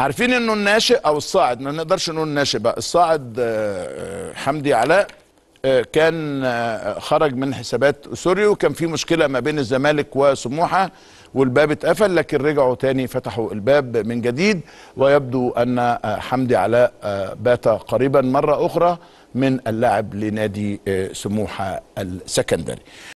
عارفين انه الناشئ او الصاعد ما نقدرش نقول الناشئ بقى الصاعد آه، آه، حمدي علاء آه، كان خرج من حسابات سوريو وكان في مشكله ما بين الزمالك وسموحه والباب اتقفل لكن رجعوا تاني فتحوا الباب من جديد ويبدو ان حمدي علاء بات قريبا مره اخرى من اللعب لنادي سموحه السكندري